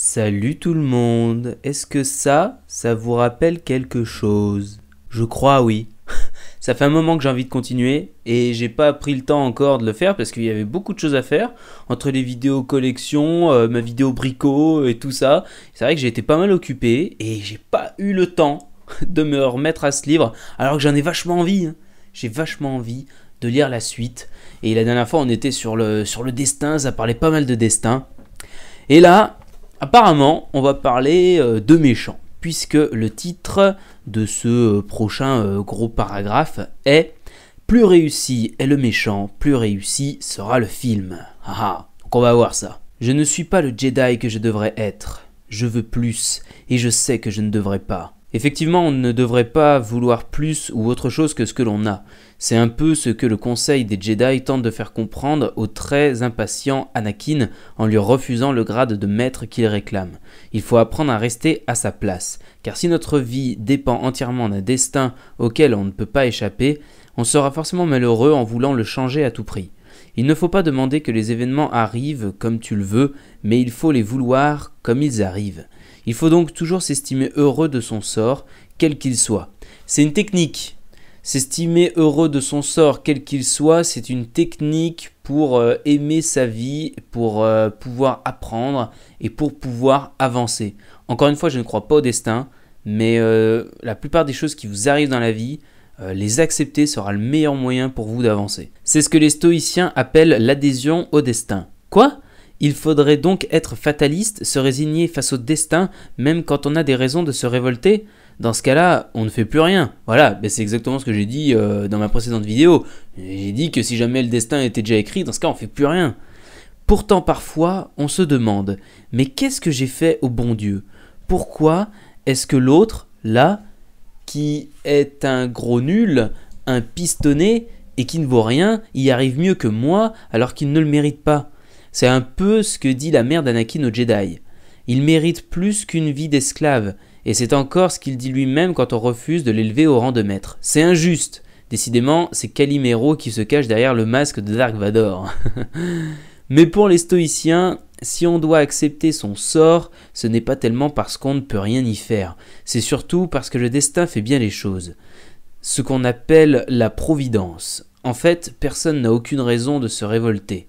Salut tout le monde, est-ce que ça, ça vous rappelle quelque chose Je crois oui. ça fait un moment que j'ai envie de continuer et j'ai pas pris le temps encore de le faire parce qu'il y avait beaucoup de choses à faire entre les vidéos collection, euh, ma vidéo bricot et tout ça. C'est vrai que j'ai été pas mal occupé et j'ai pas eu le temps de me remettre à ce livre alors que j'en ai vachement envie. Hein. J'ai vachement envie de lire la suite. Et la dernière fois on était sur le, sur le destin, ça parlait pas mal de destin. Et là, Apparemment, on va parler euh, de méchants, puisque le titre de ce euh, prochain euh, gros paragraphe est Plus réussi est le méchant, plus réussi sera le film. Ah, ah donc on va voir ça. Je ne suis pas le Jedi que je devrais être. Je veux plus, et je sais que je ne devrais pas. Effectivement, on ne devrait pas vouloir plus ou autre chose que ce que l'on a. C'est un peu ce que le conseil des Jedi tente de faire comprendre au très impatient Anakin en lui refusant le grade de maître qu'il réclame. Il faut apprendre à rester à sa place, car si notre vie dépend entièrement d'un destin auquel on ne peut pas échapper, on sera forcément malheureux en voulant le changer à tout prix. Il ne faut pas demander que les événements arrivent comme tu le veux, mais il faut les vouloir comme ils arrivent. Il faut donc toujours s'estimer heureux de son sort, quel qu'il soit. C'est une technique. S'estimer heureux de son sort, quel qu'il soit, c'est une technique pour euh, aimer sa vie, pour euh, pouvoir apprendre et pour pouvoir avancer. Encore une fois, je ne crois pas au destin, mais euh, la plupart des choses qui vous arrivent dans la vie, les accepter sera le meilleur moyen pour vous d'avancer. C'est ce que les stoïciens appellent l'adhésion au destin. Quoi il faudrait donc être fataliste, se résigner face au destin, même quand on a des raisons de se révolter. Dans ce cas-là, on ne fait plus rien. Voilà, c'est exactement ce que j'ai dit euh, dans ma précédente vidéo. J'ai dit que si jamais le destin était déjà écrit, dans ce cas, on ne fait plus rien. Pourtant, parfois, on se demande, mais qu'est-ce que j'ai fait au bon Dieu Pourquoi est-ce que l'autre, là, qui est un gros nul, un pistonné, et qui ne vaut rien, y arrive mieux que moi, alors qu'il ne le mérite pas c'est un peu ce que dit la mère d'Anakin au Jedi. Il mérite plus qu'une vie d'esclave, et c'est encore ce qu'il dit lui-même quand on refuse de l'élever au rang de maître. C'est injuste Décidément, c'est Calimero qui se cache derrière le masque de Dark Vador. Mais pour les stoïciens, si on doit accepter son sort, ce n'est pas tellement parce qu'on ne peut rien y faire, c'est surtout parce que le destin fait bien les choses. Ce qu'on appelle la providence. En fait, personne n'a aucune raison de se révolter.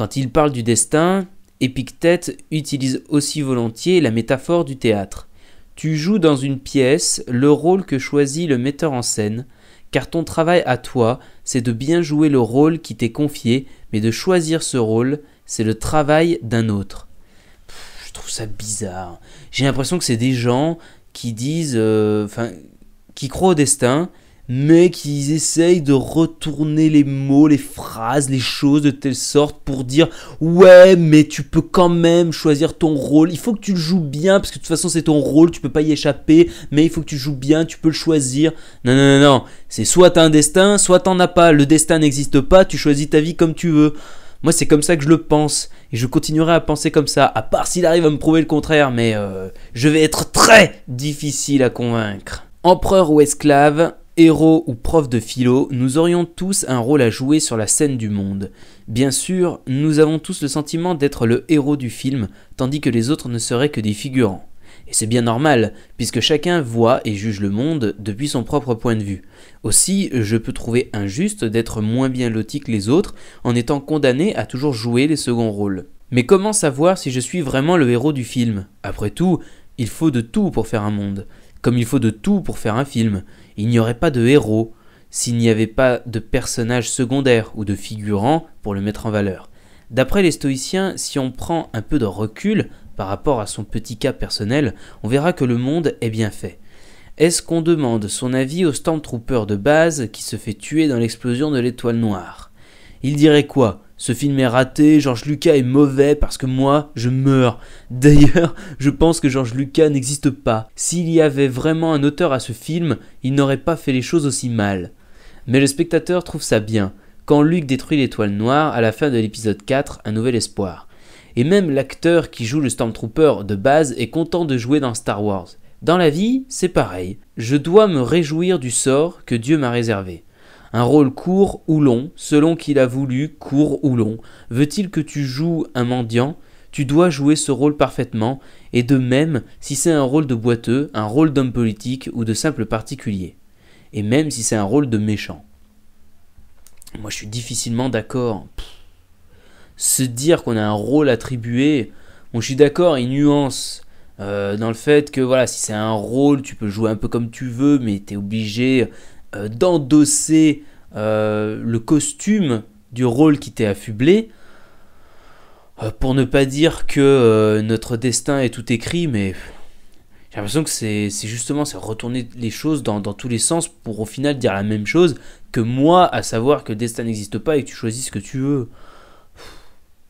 Quand il parle du destin, Épictète utilise aussi volontiers la métaphore du théâtre. Tu joues dans une pièce le rôle que choisit le metteur en scène, car ton travail à toi, c'est de bien jouer le rôle qui t'est confié, mais de choisir ce rôle, c'est le travail d'un autre. je trouve ça bizarre. J'ai l'impression que c'est des gens qui disent, euh, enfin, qui croient au destin mais qu'ils essayent de retourner les mots, les phrases, les choses de telle sorte pour dire ouais mais tu peux quand même choisir ton rôle, il faut que tu le joues bien parce que de toute façon c'est ton rôle, tu peux pas y échapper, mais il faut que tu joues bien, tu peux le choisir. Non non non non, c'est soit t'as un destin, soit t'en as pas, le destin n'existe pas, tu choisis ta vie comme tu veux. Moi c'est comme ça que je le pense et je continuerai à penser comme ça, à part s'il arrive à me prouver le contraire, mais euh, je vais être très difficile à convaincre. Empereur ou esclave, héros ou prof de philo, nous aurions tous un rôle à jouer sur la scène du monde. Bien sûr, nous avons tous le sentiment d'être le héros du film, tandis que les autres ne seraient que des figurants. Et c'est bien normal, puisque chacun voit et juge le monde depuis son propre point de vue. Aussi, je peux trouver injuste d'être moins bien loti que les autres en étant condamné à toujours jouer les seconds rôles. Mais comment savoir si je suis vraiment le héros du film Après tout, il faut de tout pour faire un monde, comme il faut de tout pour faire un film. Il n'y aurait pas de héros s'il n'y avait pas de personnages secondaires ou de figurants pour le mettre en valeur. D'après les stoïciens, si on prend un peu de recul par rapport à son petit cas personnel, on verra que le monde est bien fait. Est-ce qu'on demande son avis au Stormtrooper de base qui se fait tuer dans l'explosion de l'étoile noire Il dirait quoi ce film est raté, George Lucas est mauvais parce que moi, je meurs. D'ailleurs, je pense que George Lucas n'existe pas. S'il y avait vraiment un auteur à ce film, il n'aurait pas fait les choses aussi mal. Mais le spectateur trouve ça bien. Quand Luke détruit l'étoile noire à la fin de l'épisode 4, Un nouvel espoir. Et même l'acteur qui joue le Stormtrooper de base est content de jouer dans Star Wars. Dans la vie, c'est pareil. Je dois me réjouir du sort que Dieu m'a réservé un rôle court ou long, selon qu'il a voulu, court ou long. Veut-il que tu joues un mendiant Tu dois jouer ce rôle parfaitement, et de même si c'est un rôle de boiteux, un rôle d'homme politique ou de simple particulier, et même si c'est un rôle de méchant. Moi je suis difficilement d'accord. Se dire qu'on a un rôle attribué, Moi, je suis d'accord, il nuance. Euh, dans le fait que voilà, si c'est un rôle, tu peux jouer un peu comme tu veux, mais t'es obligé euh, d'endosser euh, le costume du rôle qui t'est affublé, euh, pour ne pas dire que notre destin est tout écrit, mais j'ai l'impression que c'est justement retourner les choses dans, dans, tous les sens pour au final dire la même chose que moi, à savoir que le destin n'existe pas et que tu choisis ce que tu veux.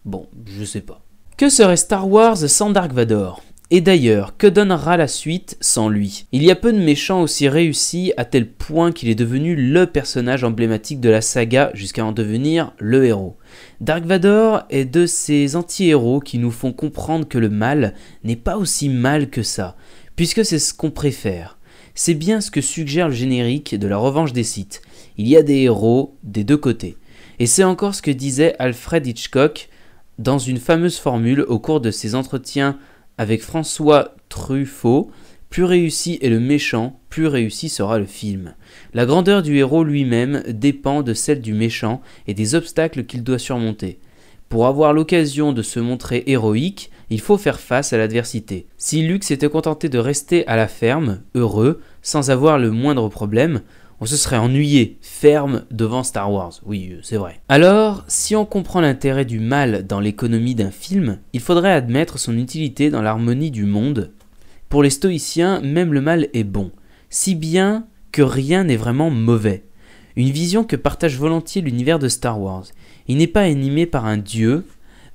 Bon, je sais pas. Que serait Star Wars sans Dark Vador et d'ailleurs, que donnera la suite sans lui Il y a peu de méchants aussi réussis à tel point qu'il est devenu le personnage emblématique de la saga jusqu'à en devenir le héros. Dark Vador est de ces anti-héros qui nous font comprendre que le mal n'est pas aussi mal que ça, puisque c'est ce qu'on préfère. C'est bien ce que suggère le générique de la revanche des Sith. Il y a des héros des deux côtés. Et c'est encore ce que disait Alfred Hitchcock dans une fameuse formule au cours de ses entretiens avec François Truffaut, plus réussi est le méchant, plus réussi sera le film. La grandeur du héros lui-même dépend de celle du méchant et des obstacles qu'il doit surmonter. Pour avoir l'occasion de se montrer héroïque, il faut faire face à l'adversité. Si Luc s'était contenté de rester à la ferme, heureux, sans avoir le moindre problème, on se serait ennuyé ferme devant Star Wars. Oui, euh, c'est vrai. Alors, si on comprend l'intérêt du mal dans l'économie d'un film, il faudrait admettre son utilité dans l'harmonie du monde. Pour les stoïciens, même le mal est bon, si bien que rien n'est vraiment mauvais. Une vision que partage volontiers l'univers de Star Wars. Il n'est pas animé par un dieu,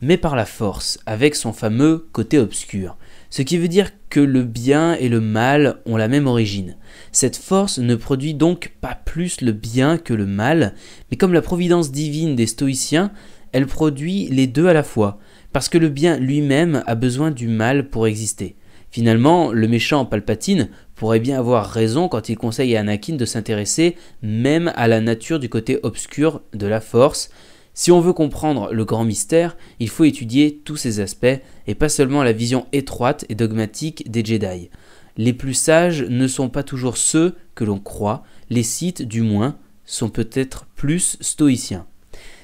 mais par la force, avec son fameux côté obscur. Ce qui veut dire que le bien et le mal ont la même origine. Cette force ne produit donc pas plus le bien que le mal, mais comme la providence divine des stoïciens, elle produit les deux à la fois, parce que le bien lui-même a besoin du mal pour exister. Finalement, le méchant Palpatine pourrait bien avoir raison quand il conseille à Anakin de s'intéresser même à la nature du côté obscur de la force, si on veut comprendre le grand mystère, il faut étudier tous ses aspects et pas seulement la vision étroite et dogmatique des Jedi. Les plus sages ne sont pas toujours ceux que l'on croit, les Sith du moins sont peut-être plus stoïciens.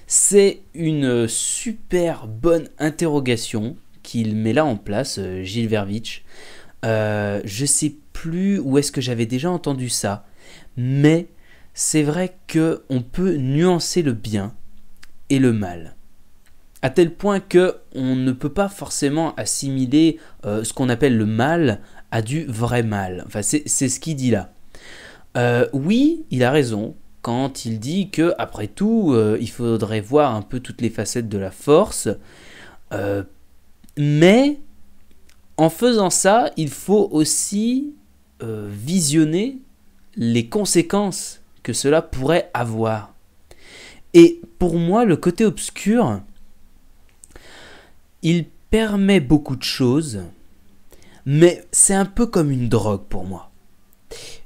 C'est une super bonne interrogation qu'il met là en place, euh, Gilles Vervitch. Euh, je sais plus où est-ce que j'avais déjà entendu ça, mais c'est vrai qu'on peut nuancer le bien et le mal. À tel point que on ne peut pas forcément assimiler euh, ce qu'on appelle le mal à du vrai mal. Enfin, c'est ce qu'il dit là. Euh, oui, il a raison quand il dit que, après tout, euh, il faudrait voir un peu toutes les facettes de la force. mais en faisant ça, il faut aussi visionner les conséquences que cela pourrait avoir. Et pour moi, le côté obscur, il permet beaucoup de choses, mais c'est un peu comme une drogue pour moi.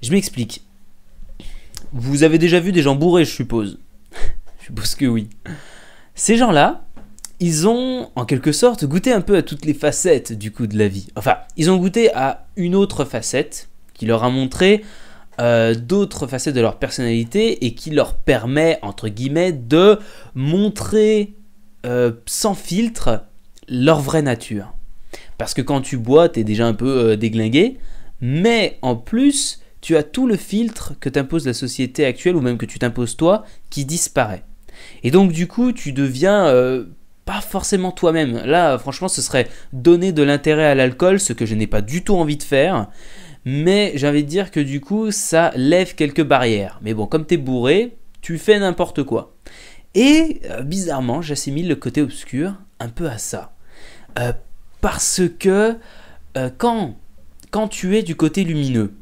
Je m'explique. Vous avez déjà vu des gens bourrés, je suppose. je suppose que oui. Ces gens-là, ils ont en quelque sorte goûté un peu à toutes les facettes du coup de la vie. Enfin, ils ont goûté à une autre facette qui leur a montré euh, d'autres facettes de leur personnalité et qui leur permet, entre guillemets, de montrer euh, sans filtre leur vraie nature. Parce que quand tu bois, t'es déjà un peu euh, déglingué, mais en plus, tu as tout le filtre que t'impose la société actuelle ou même que tu t'imposes toi qui disparaît. Et donc du coup, tu deviens pas forcément toi-même. Là, franchement, ce serait donner de l'intérêt à l'alcool, ce que je n'ai pas du tout envie de faire mais j'ai envie de dire que du coup ça lève quelques barrières. Mais bon, comme tu es bourré, tu fais n'importe quoi. Et euh, bizarrement, j'assimile le côté obscur un peu à ça. Euh, parce que euh, quand, quand tu es du côté lumineux,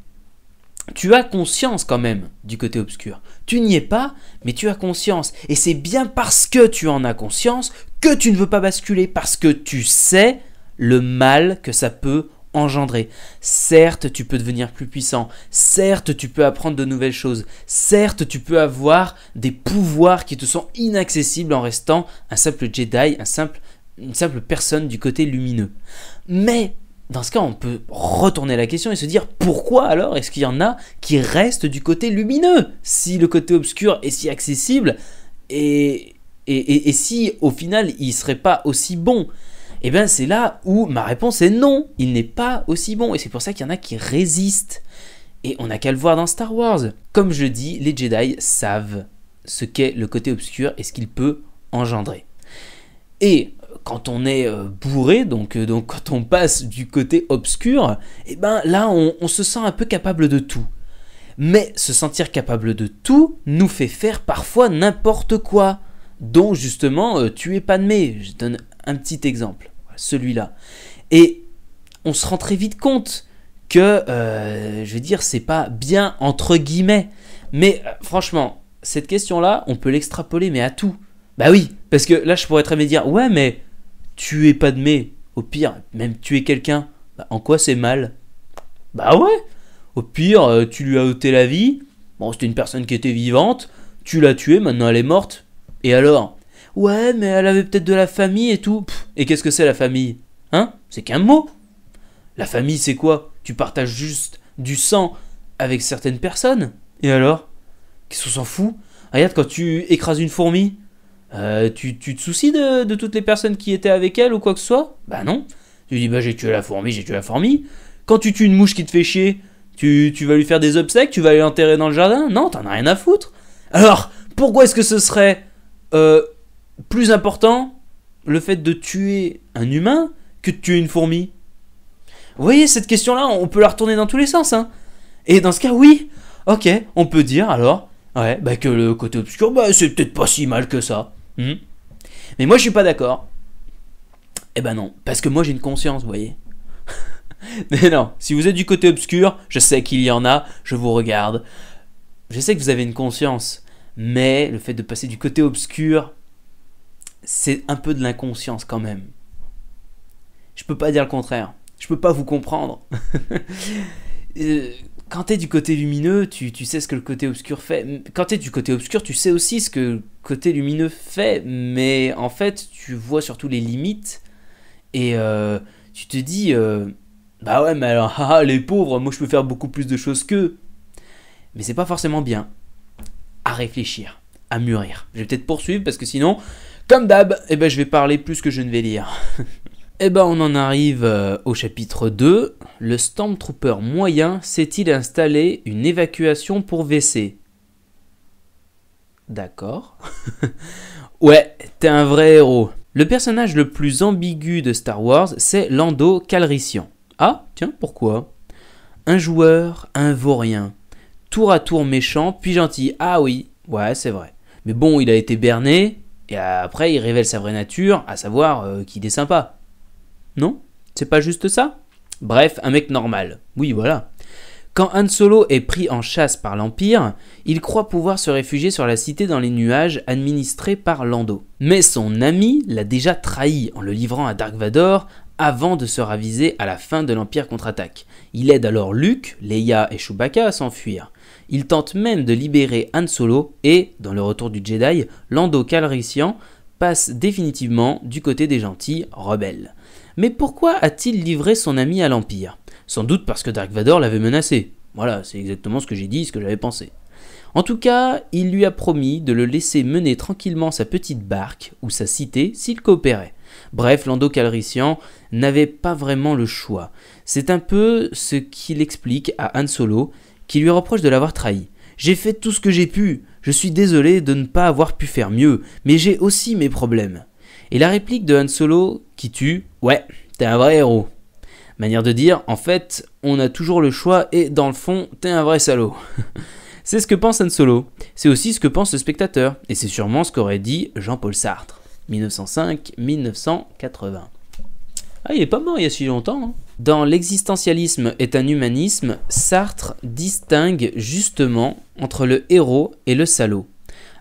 tu as conscience quand même du côté obscur. Tu n'y es pas, mais tu as conscience. Et c'est bien parce que tu en as conscience que tu ne veux pas basculer, parce que tu sais le mal que ça peut engendré. Certes, tu peux devenir plus puissant, certes, tu peux apprendre de nouvelles choses, certes, tu peux avoir des pouvoirs qui te sont inaccessibles en restant un simple Jedi, un simple, une simple personne du côté lumineux. Mais dans ce cas, on peut retourner la question et se dire pourquoi alors est-ce qu'il y en a qui restent du côté lumineux si le côté obscur est si accessible et, et, et si au final il ne serait pas aussi bon et eh bien c'est là où ma réponse est non, il n'est pas aussi bon. Et c'est pour ça qu'il y en a qui résistent. Et on n'a qu'à le voir dans Star Wars. Comme je dis, les Jedi savent ce qu'est le côté obscur et ce qu'il peut engendrer. Et quand on est euh, bourré, euh, donc, quand on passe du côté obscur, et eh ben là on, se sent un peu capable de tout. Mais se sentir capable de tout nous fait faire parfois n'importe quoi, dont justement pas euh, tuer Panmé. Je donne un petit exemple celui-là. Et on se rend très vite compte que, euh, je veux dire, c'est pas bien entre guillemets. Mais euh, franchement, cette question-là, on peut l'extrapoler, mais à tout. Bah oui, parce que là, je pourrais très bien dire, ouais, mais es pas de mais, au pire, même tuer quelqu'un, bah, en quoi c'est mal Bah ouais, au pire, euh, tu lui as ôté la vie, bon, c'était une personne qui était vivante, tu l'as tuée, maintenant elle est morte, et alors Ouais, mais elle avait peut-être de la famille et tout. et qu'est-ce que c'est la famille Hein C'est qu'un mot. La famille, c'est quoi Tu partages juste du sang avec certaines personnes. Et alors Qu'est-ce qu'on s'en fout Regarde, quand tu écrases une fourmi, euh, tu, te soucies de, toutes les personnes qui étaient avec elle ou quoi que ce soit Bah non. Tu dis, bah j'ai tué la fourmi, j'ai tué la fourmi. Quand tu tues une mouche qui te fait chier, tu, tu vas lui faire des obsèques, tu vas l'enterrer dans le jardin Non, t'en as rien à foutre. Alors, pourquoi est-ce que ce serait euh, plus important le fait de tuer un humain que de tuer une fourmi Vous voyez, cette question-là, on peut la retourner dans tous les sens. Hein. Et dans ce cas, oui, ok, on peut dire alors ouais, bah, que le côté obscur, bah, c'est peut-être pas si mal que ça. Hmm. Mais moi, je suis pas d'accord. Eh ben non, parce que moi, j'ai une conscience, vous voyez. Mais non, si vous êtes du côté obscur, je sais qu'il y en a, je vous regarde. Je sais que vous avez une conscience, mais le fait de passer du côté obscur c'est un peu de l'inconscience quand même. Je peux pas dire le contraire. Je peux pas vous comprendre. Euh, quand es du côté lumineux, tu, sais ce que le côté obscur fait. Quand t'es du côté obscur, tu sais aussi ce que le côté lumineux fait, mais en fait, tu vois surtout les limites et euh, tu te dis, euh, bah ouais, mais alors, les pauvres, moi je peux faire beaucoup plus de choses qu'eux. Mais c'est pas forcément bien. À réfléchir, à mûrir. Je vais peut-être poursuivre parce que sinon, comme d'hab, eh ben, je vais parler plus que je ne vais lire. eh ben on en arrive euh, au chapitre 2. Le Stormtrooper moyen s'est-il installé une évacuation pour WC D'accord. ouais, t'es un vrai héros. Le personnage le plus ambigu de Star Wars, c'est Lando Calrissian. Ah, tiens, pourquoi Un joueur, un vaurien. Tour à tour méchant, puis gentil. Ah oui, ouais, c'est vrai. Mais bon, il a été berné, et après, il révèle sa vraie nature, à savoir euh, qu'il est sympa. Non C'est pas juste ça Bref, un mec normal. Oui, voilà. Quand Han Solo est pris en chasse par l'Empire, il croit pouvoir se réfugier sur la cité dans les nuages administrés par Lando. Mais son ami l'a déjà trahi en le livrant à Dark Vador avant de se raviser à la fin de l'Empire contre-attaque. Il aide alors Luke, Leia et Chewbacca à s'enfuir. Il tente même de libérer Han Solo et, dans le retour du Jedi, Lando Calrissian passe définitivement du côté des gentils rebelles. Mais pourquoi a-t-il livré son ami à l'Empire Sans doute parce que Dark Vador l'avait menacé. Voilà, c'est exactement ce que j'ai dit, ce que j'avais pensé. En tout cas, il lui a promis de le laisser mener tranquillement sa petite barque ou sa cité s'il coopérait. Bref, Lando Calrissian n'avait pas vraiment le choix. C'est un peu ce qu'il explique à Han Solo, qui lui reproche de l'avoir trahi. J'ai fait tout ce que j'ai pu, je suis désolé de ne pas avoir pu faire mieux, mais j'ai aussi mes problèmes. Et la réplique de Han Solo qui tue Ouais, t'es un vrai héros. Manière de dire, en fait, on a toujours le choix et dans le fond, t'es un vrai salaud. c'est ce que pense Han Solo, c'est aussi ce que pense le spectateur, et c'est sûrement ce qu'aurait dit Jean-Paul Sartre. 1905-1980. Ah, il est pas mort il y a si longtemps. Hein. Dans L'existentialisme est un humanisme, Sartre distingue justement entre le héros et le salaud.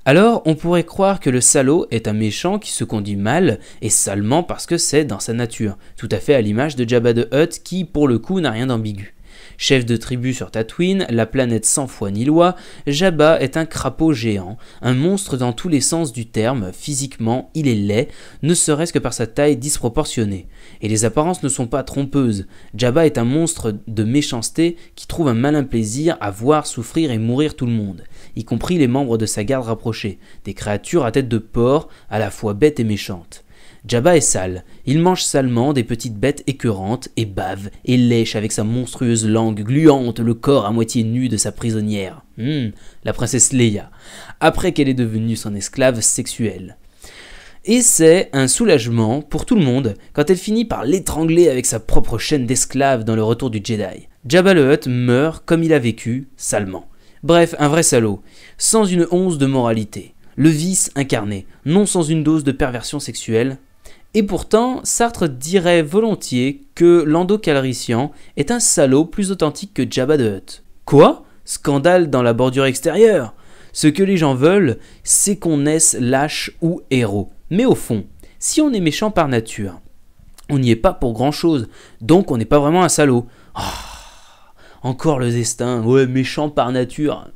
Alors, on pourrait croire que le salaud est un méchant qui se conduit mal et seulement parce que c'est dans sa nature, tout à fait à l'image de Jabba de Hutt qui, pour le coup, n'a rien d'ambigu. Chef de tribu sur Tatooine, la planète sans foi ni loi, Jabba est un crapaud géant, un monstre dans tous les sens du terme, physiquement il est laid, ne serait-ce que par sa taille disproportionnée. Et les apparences ne sont pas trompeuses, Jabba est un monstre de méchanceté qui trouve un malin plaisir à voir souffrir et mourir tout le monde, y compris les membres de sa garde rapprochée, des créatures à tête de porc, à la fois bêtes et méchantes. Jabba est sale. Il mange salement des petites bêtes écœurantes et bave et lèche avec sa monstrueuse langue gluante le corps à moitié nu de sa prisonnière. Hmm, la princesse Leia. Après qu'elle est devenue son esclave sexuelle. Et c'est un soulagement pour tout le monde quand elle finit par l'étrangler avec sa propre chaîne d'esclaves dans le retour du Jedi. Jabba le Hutt meurt comme il a vécu, salement. Bref, un vrai salaud, sans une once de moralité. Le vice incarné, non sans une dose de perversion sexuelle, et pourtant, Sartre dirait volontiers que Lando est un salaud plus authentique que Jabba the Hutt. Quoi Scandale dans la bordure extérieure Ce que les gens veulent, c'est qu'on naisse lâche ou héros. Mais au fond, si on est méchant par nature, on n'y est pas pour grand-chose, donc on n'est pas vraiment un salaud. Ah, encore le destin, ouais, méchant par nature.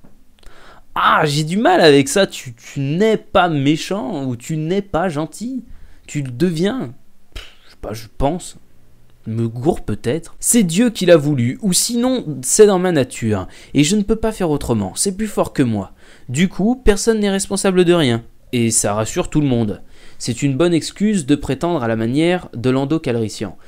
Ah, j'ai du mal avec ça, tu n'es pas méchant ou tu n'es pas gentil tu deviens, je sais pas, je pense, me gourre peut-être, c'est Dieu qui l'a voulu, ou sinon c'est dans ma nature, et je ne peux pas faire autrement, c'est plus fort que moi. Du coup, personne n'est responsable de rien, et ça rassure tout le monde. C'est une bonne excuse de prétendre à la manière de Lando Calrissian.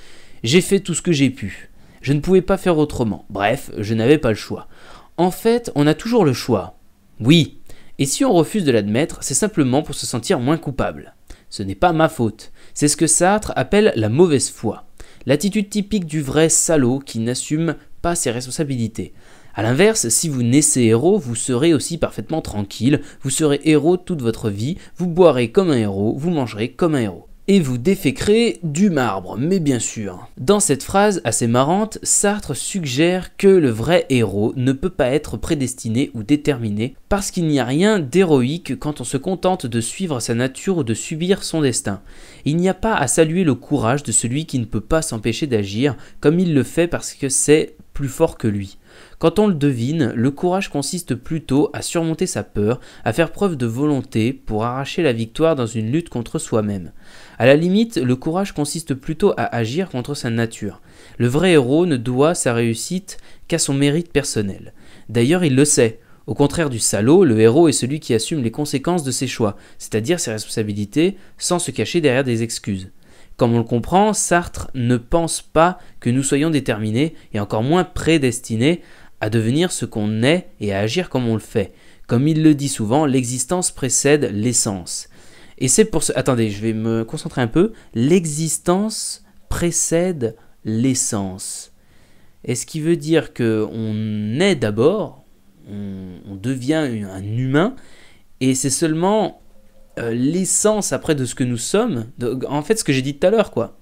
J'ai fait tout ce que j'ai pu. Je ne pouvais pas faire autrement. Bref, je n'avais pas le choix. En fait, on a toujours le choix. Oui. Et si on refuse de l'admettre, c'est simplement pour se sentir moins coupable. Ce n'est pas ma faute. C'est ce que Sartre appelle la mauvaise foi. L'attitude typique du vrai salaud qui n'assume pas ses responsabilités. A l'inverse, si vous naissez héros, vous serez aussi parfaitement tranquille, vous serez héros toute votre vie, vous boirez comme un héros, vous mangerez comme un héros et vous défécrez du marbre, mais bien sûr. Dans cette phrase assez marrante, Sartre suggère que le vrai héros ne peut pas être prédestiné ou déterminé parce qu'il n'y a rien d'héroïque quand on se contente de suivre sa nature ou de subir son destin. Il n'y a pas à saluer le courage de celui qui ne peut pas s'empêcher d'agir comme il le fait parce que c'est plus fort que lui. Quand on le devine, le courage consiste plutôt à surmonter sa peur, à faire preuve de volonté pour arracher la victoire dans une lutte contre soi-même. À la limite, le courage consiste plutôt à agir contre sa nature. Le vrai héros ne doit sa réussite qu'à son mérite personnel. D'ailleurs, il le sait. Au contraire du salaud, le héros est celui qui assume les conséquences de ses choix, c'est-à-dire ses responsabilités, sans se cacher derrière des excuses. Comme on le comprend, Sartre ne pense pas que nous soyons déterminés, et encore moins prédestinés, à devenir ce qu'on est et à agir comme on le fait. Comme il le dit souvent, l'existence précède l'essence. Et c'est pour ce... Attendez, je vais me concentrer un peu. L'existence précède l'essence. est ce qui veut dire que on est d'abord, on, devient un humain, et c'est seulement euh, l'essence après de ce que nous sommes. en fait, ce que j'ai dit tout à l'heure, quoi.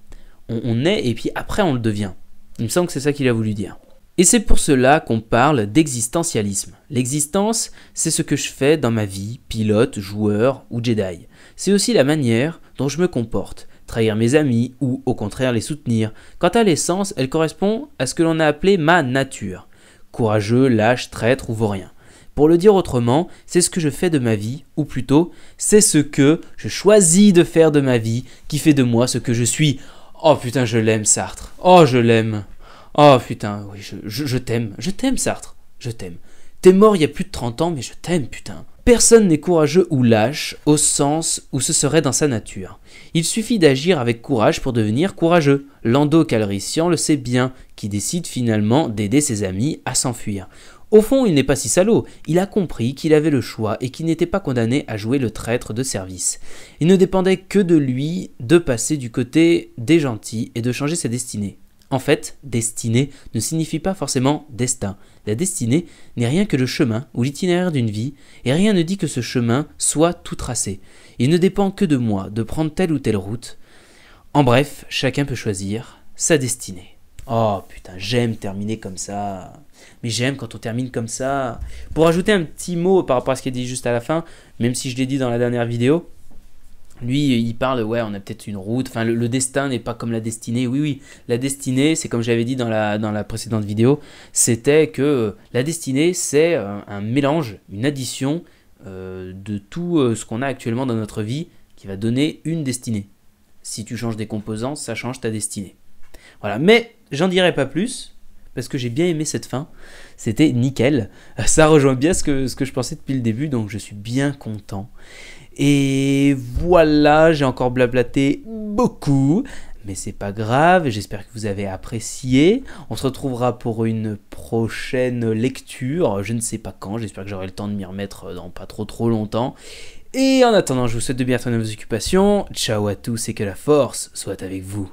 On, on est, et puis après on le devient. Il me semble que c'est ça qu'il a voulu dire. Et c'est pour cela qu'on parle d'existentialisme. L'existence, c'est ce que je fais dans ma vie, pilote, joueur ou Jedi. C'est aussi la manière dont je me comporte, trahir mes amis ou au contraire les soutenir. Quant à l'essence, elle correspond à ce que l'on a appelé ma nature. Courageux, lâche, traître ou vaurien. Pour le dire autrement, c'est ce que je fais de ma vie, ou plutôt, c'est ce que je choisis de faire de ma vie qui fait de moi ce que je suis. Oh putain, je l'aime Sartre. Oh, je l'aime. Oh putain, oui, je t'aime, je, t'aime Sartre, je t'aime. T'es mort il y a plus de 30 ans, mais je t'aime putain. Personne n'est courageux ou lâche au sens où ce serait dans sa nature. Il suffit d'agir avec courage pour devenir courageux. Lando Calrician le sait bien, qui décide finalement d'aider ses amis à s'enfuir. Au fond, il n'est pas si salaud, il a compris qu'il avait le choix et qu'il n'était pas condamné à jouer le traître de service. Il ne dépendait que de lui de passer du côté des gentils et de changer sa destinée. En fait, destinée ne signifie pas forcément destin. La destinée n'est rien que le chemin ou l'itinéraire d'une vie, et rien ne dit que ce chemin soit tout tracé. Il ne dépend que de moi de prendre telle ou telle route. En bref, chacun peut choisir sa destinée. Oh putain, j'aime terminer comme ça. Mais j'aime quand on termine comme ça. Pour ajouter un petit mot par rapport à ce qui est dit juste à la fin, même si je l'ai dit dans la dernière vidéo, lui, il parle, ouais, on a peut-être une route, enfin, le, destin n'est pas comme la destinée, oui, oui, la destinée, c'est comme j'avais dit dans la, précédente vidéo, c'était que euh, la destinée, c'est euh, un, mélange, une addition euh, de tout ce qu'on a actuellement dans notre vie qui va donner une destinée. Si tu changes des composants, ça change ta destinée. Voilà, mais j'en dirai pas plus, parce que j'ai bien aimé cette fin. C'était nickel. Ça rejoint bien ce que, ce que je pensais depuis le début, donc je suis bien content. Et voilà, j'ai encore blablaté beaucoup, mais c'est pas grave, j'espère que vous avez apprécié. On se retrouvera pour une prochaine lecture, je ne sais pas quand, j'espère que j'aurai le temps de m'y remettre dans pas trop trop longtemps. Et en attendant, je vous souhaite de bien faire vos occupations. Ciao à tous et que la force soit avec vous.